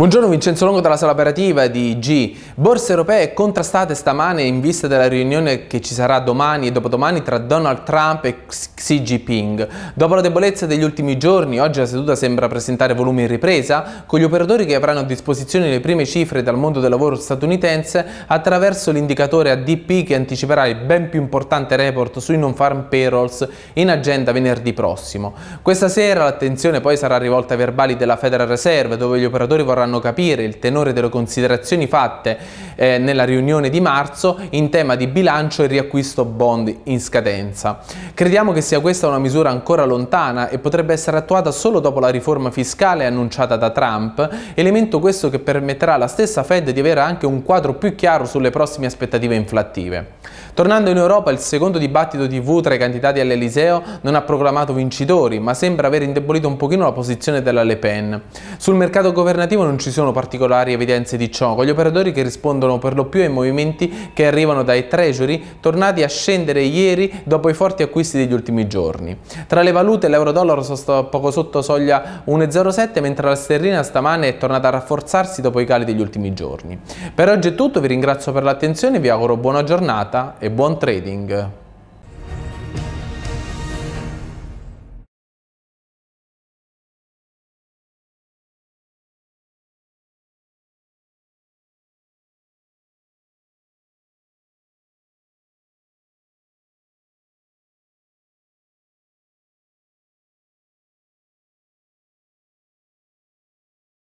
Buongiorno Vincenzo Longo dalla sala operativa di G. Borse europee contrastate stamane in vista della riunione che ci sarà domani e dopodomani tra Donald Trump e Xi Jinping. Dopo la debolezza degli ultimi giorni, oggi la seduta sembra presentare volumi in ripresa, con gli operatori che avranno a disposizione le prime cifre dal mondo del lavoro statunitense attraverso l'indicatore ADP che anticiperà il ben più importante report sui non farm payrolls in agenda venerdì prossimo. Questa sera l'attenzione poi sarà rivolta ai verbali della Federal Reserve, dove gli operatori vorranno faranno capire il tenore delle considerazioni fatte eh, nella riunione di marzo in tema di bilancio e riacquisto bond in scadenza. Crediamo che sia questa una misura ancora lontana e potrebbe essere attuata solo dopo la riforma fiscale annunciata da Trump, elemento questo che permetterà alla stessa Fed di avere anche un quadro più chiaro sulle prossime aspettative inflattive. Tornando in Europa, il secondo dibattito TV tra i candidati all'Eliseo non ha proclamato vincitori, ma sembra aver indebolito un pochino la posizione della Le Pen. Sul mercato governativo non ci sono particolari evidenze di ciò, con gli operatori che rispondono per lo più ai movimenti che arrivano dai treasury, tornati a scendere ieri dopo i forti acquisti degli ultimi giorni. Tra le valute l'euro-dollaro sta poco sotto soglia 1,07 mentre la sterlina stamane è tornata a rafforzarsi dopo i cali degli ultimi giorni. Per oggi è tutto, vi ringrazio per l'attenzione, vi auguro buona giornata e buon trading.